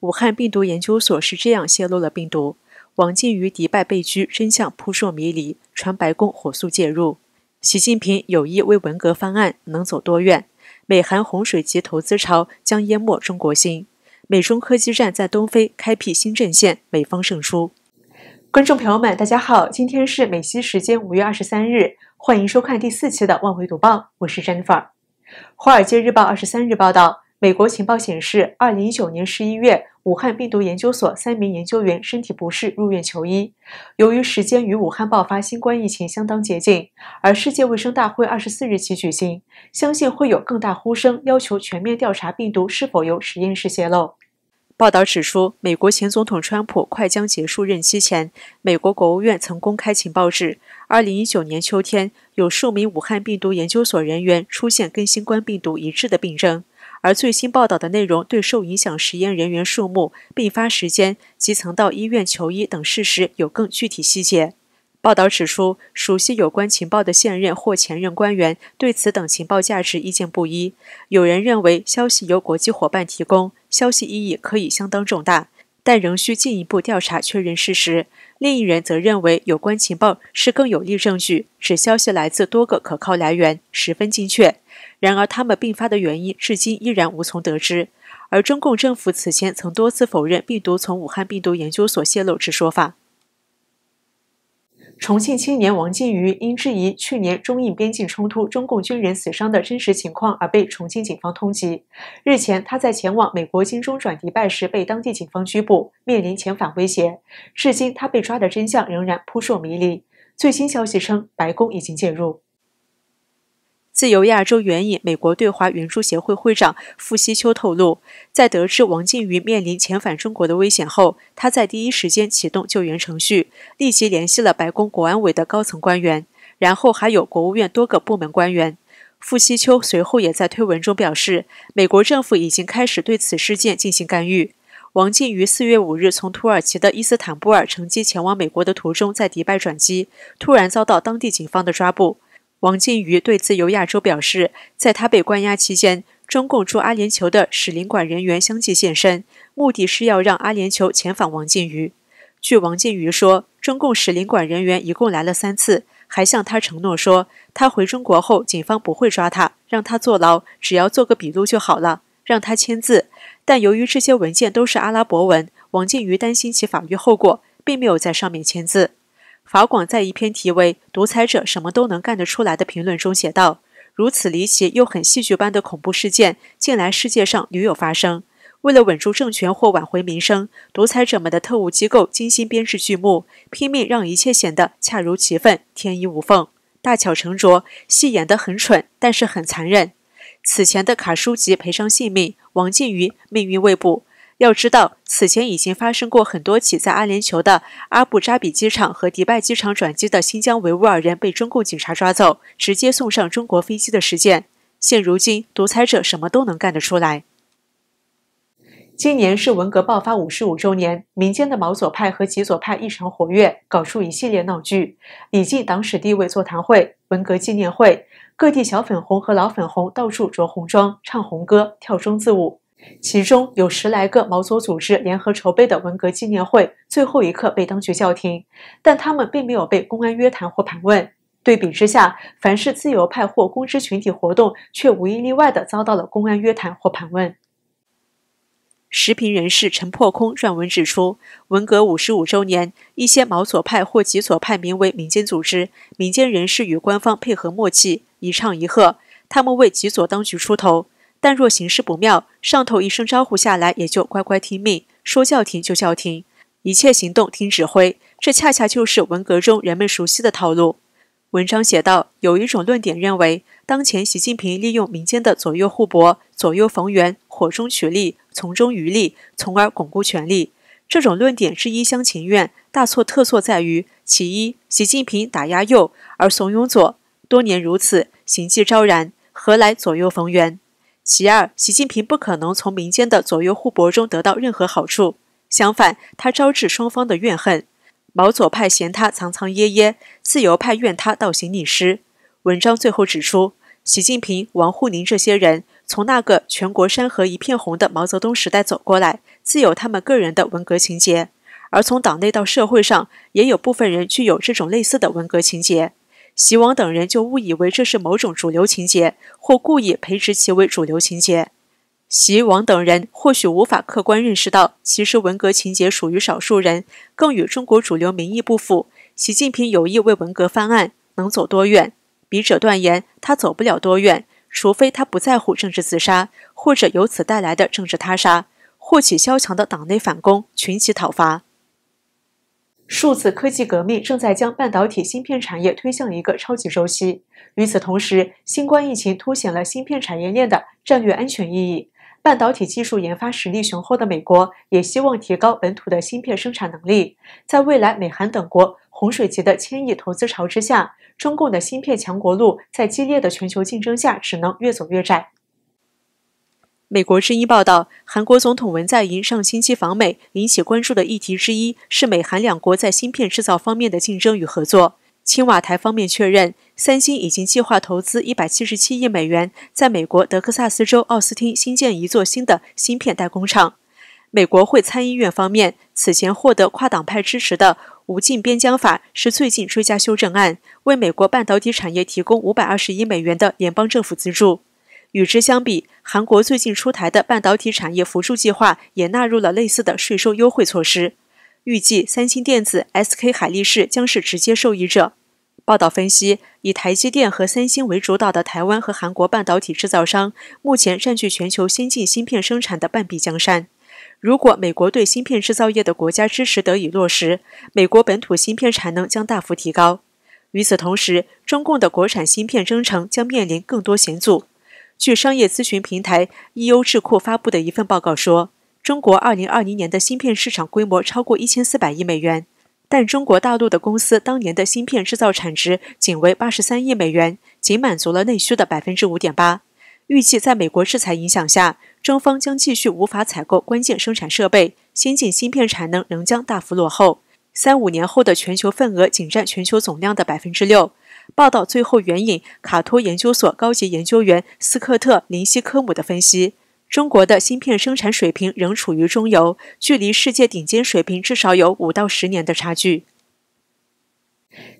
武汉病毒研究所是这样泄露了病毒。王靖于迪拜被拘，真相扑朔迷离，传白宫火速介入。习近平有意为文革翻案，能走多远？美韩洪水及投资潮将淹没中国心。美中科技战在东非开辟新阵线，美方胜出。观众朋友们，大家好，今天是美西时间五月二十三日，欢迎收看第四期的《万维读报》，我是 Jennifer。《华尔街日报》二十三日报道，美国情报显示，二零一九年十一月，武汉病毒研究所三名研究员身体不适入院求医。由于时间与武汉爆发新冠疫情相当接近，而世界卫生大会二十四日起举行，相信会有更大呼声要求全面调查病毒是否由实验室泄露。报道指出，美国前总统川普快将结束任期前，美国国务院曾公开情报，指二零一九年秋天有数名武汉病毒研究所人员出现跟新冠病毒一致的病症，而最新报道的内容对受影响实验人员数目、病发时间及曾到医院求医等事实有更具体细节。报道指出，熟悉有关情报的现任或前任官员对此等情报价值意见不一。有人认为消息由国际伙伴提供，消息意义可以相当重大，但仍需进一步调查确认事实。另一人则认为有关情报是更有利证据，指消息来自多个可靠来源，十分精确。然而，他们并发的原因至今依然无从得知。而中共政府此前曾多次否认病毒从武汉病毒研究所泄露之说法。重庆青年王金鱼因质疑去年中印边境冲突中共军人死伤的真实情况而被重庆警方通缉。日前，他在前往美国金钟转迪拜时被当地警方拘捕，面临遣返威胁。至今，他被抓的真相仍然扑朔迷离。最新消息称，白宫已经介入。自由亚洲援引美国对华援助协会会长傅希秋透露，在得知王靖宇面临遣返中国的危险后，他在第一时间启动救援程序，立即联系了白宫国安委的高层官员，然后还有国务院多个部门官员。傅希秋随后也在推文中表示，美国政府已经开始对此事件进行干预。王靖于四月五日从土耳其的伊斯坦布尔乘机前往美国的途中，在迪拜转机，突然遭到当地警方的抓捕。王靖宇对自由亚洲表示，在他被关押期间，中共驻阿联酋的使领馆人员相继现身，目的是要让阿联酋遣返王靖宇。据王靖宇说，中共使领馆人员一共来了三次，还向他承诺说，他回中国后，警方不会抓他，让他坐牢，只要做个笔录就好了，让他签字。但由于这些文件都是阿拉伯文，王靖宇担心其法律后果，并没有在上面签字。法广在一篇题为《独裁者什么都能干得出来的》评论中写道：“如此离奇又很戏剧般的恐怖事件，近来世界上屡有发生。为了稳住政权或挽回民生，独裁者们的特务机构精心编制剧目，拼命让一切显得恰如其分、天衣无缝。大巧成拙，戏演得很蠢，但是很残忍。此前的卡舒吉赔上性命，王靖宇命运未卜。”要知道，此前已经发生过很多起在阿联酋的阿布扎比机场和迪拜机场转机的新疆维吾尔人被中共警察抓走，直接送上中国飞机的事件。现如今，独裁者什么都能干得出来。今年是文革爆发五十五周年，民间的毛左派和极左派异常活跃，搞出一系列闹剧，李进党史地位座谈会、文革纪念会，各地小粉红和老粉红到处着红装、唱红歌、跳中字舞。其中有十来个毛左组织联合筹备的文革纪念会，最后一刻被当局叫停，但他们并没有被公安约谈或盘问。对比之下，凡是自由派或公知群体活动，却无一例外地遭到了公安约谈或盘问。时评人士陈破空撰文指出，文革五十五周年，一些毛左派或极左派名为民间组织、民间人士与官方配合默契，一唱一和，他们为极左当局出头。但若形势不妙，上头一声招呼下来，也就乖乖听命，说叫停就叫停，一切行动听指挥。这恰恰就是文革中人们熟悉的套路。文章写道：“有一种论点认为，当前习近平利用民间的左右互搏、左右逢源、火中取栗、从中渔利，从而巩固权力。这种论点是一厢情愿，大错特错。在于其一，习近平打压右而怂恿左，多年如此，行迹昭然，何来左右逢源？”其二，习近平不可能从民间的左右互搏中得到任何好处，相反，他招致双方的怨恨。毛左派嫌他藏藏掖掖，自由派怨他倒行逆施。文章最后指出，习近平、王沪宁这些人从那个全国山河一片红的毛泽东时代走过来，自有他们个人的文革情节；而从党内到社会上，也有部分人具有这种类似的文革情节。习王等人就误以为这是某种主流情节，或故意培植其为主流情节。习王等人或许无法客观认识到，其实文革情节属于少数人，更与中国主流民意不符。习近平有意为文革翻案，能走多远？笔者断言，他走不了多远，除非他不在乎政治自杀，或者由此带来的政治他杀，或起萧墙的党内反攻、群起讨伐。数字科技革命正在将半导体芯片产业推向一个超级周期。与此同时，新冠疫情凸显了芯片产业链的战略安全意义。半导体技术研发实力雄厚的美国也希望提高本土的芯片生产能力。在未来美韩等国洪水级的千亿投资潮之下，中共的芯片强国路在激烈的全球竞争下只能越走越窄。美国之音报道，韩国总统文在寅上星期访美，引起关注的议题之一是美韩两国在芯片制造方面的竞争与合作。青瓦台方面确认，三星已经计划投资一百七十七亿美元，在美国德克萨斯州奥斯汀新建一座新的芯片代工厂。美国会参议院方面此前获得跨党派支持的“无尽边疆法”是最近追加修正案，为美国半导体产业提供五百二十亿美元的联邦政府资助。与之相比，韩国最近出台的半导体产业扶助计划也纳入了类似的税收优惠措施。预计三星电子、SK 海力士将是直接受益者。报道分析，以台积电和三星为主导的台湾和韩国半导体制造商目前占据全球先进芯片生产的半壁江山。如果美国对芯片制造业的国家支持得以落实，美国本土芯片产能将大幅提高。与此同时，中共的国产芯片征程将面临更多险阻。据商业咨询平台 EU 智库发布的一份报告说，中国2020年的芯片市场规模超过1400亿美元，但中国大陆的公司当年的芯片制造产值仅为83亿美元，仅满足了内需的5.8%。预计在美国制裁影响下，中方将继续无法采购关键生产设备，先进芯片产能仍将大幅落后，三五年后的全球份额仅占全球总量的6%。报道最后援引卡托研究所高级研究员斯科特林希科姆的分析：中国的芯片生产水平仍处于中游，距离世界顶尖水平至少有五到十年的差距。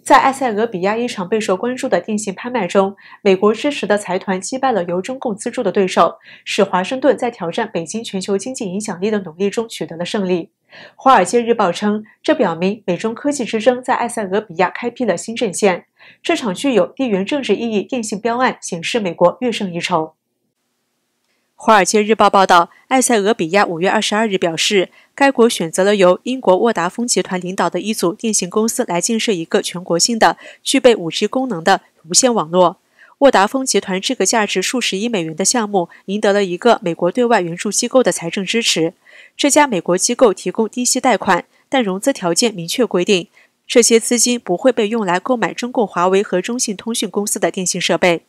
在埃塞俄比亚一场备受关注的电信拍卖中，美国支持的财团击败了由中共资助的对手，使华盛顿在挑战北京全球经济影响力的努力中取得了胜利。《华尔街日报》称，这表明美中科技之争在埃塞俄比亚开辟了新阵线。这场具有地缘政治意义电信标案显示，美国略胜一筹。《华尔街日报》报道，埃塞俄比亚五月二十二日表示，该国选择了由英国沃达丰集团领导的一组电信公司来建设一个全国性的具备五 G 功能的无线网络。沃达丰集团这个价值数十亿美元的项目赢得了一个美国对外援助机构的财政支持。这家美国机构提供低息贷款，但融资条件明确规定，这些资金不会被用来购买中共华为和中信通讯公司的电信设备。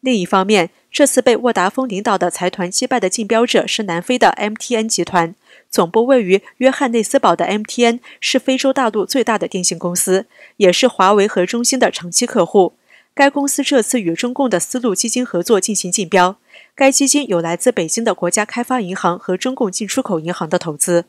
另一方面，这次被沃达丰领导的财团击败的竞标者是南非的 MTN 集团，总部位于约翰内斯堡的 MTN 是非洲大陆最大的电信公司，也是华为和中兴的长期客户。该公司这次与中共的丝路基金合作进行竞标，该基金有来自北京的国家开发银行和中共进出口银行的投资。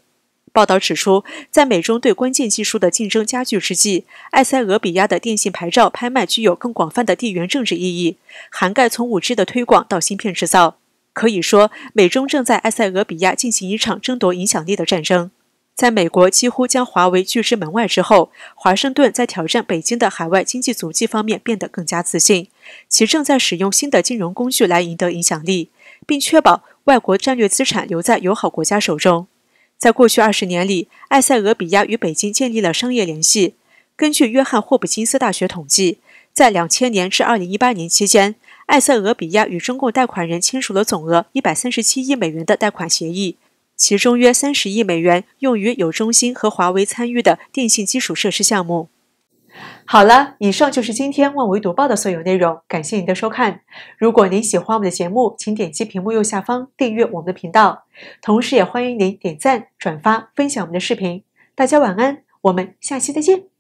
报道指出，在美中对关键技术的竞争加剧之际，埃塞俄比亚的电信牌照拍卖具有更广泛的地缘政治意义，涵盖从五 G 的推广到芯片制造。可以说，美中正在埃塞俄比亚进行一场争夺影响力的战争。在美国几乎将华为拒之门外之后，华盛顿在挑战北京的海外经济足迹方面变得更加自信。其正在使用新的金融工具来赢得影响力，并确保外国战略资产留在友好国家手中。在过去二十年里，埃塞俄比亚与北京建立了商业联系。根据约翰霍普金斯大学统计，在2000年至2018年期间，埃塞俄比亚与中共贷款人签署了总额137亿美元的贷款协议。其中约三十亿美元用于有中兴和华为参与的电信基础设施项目。好了，以上就是今天万维读报的所有内容，感谢您的收看。如果您喜欢我们的节目，请点击屏幕右下方订阅我们的频道，同时也欢迎您点赞、转发、分享我们的视频。大家晚安，我们下期再见。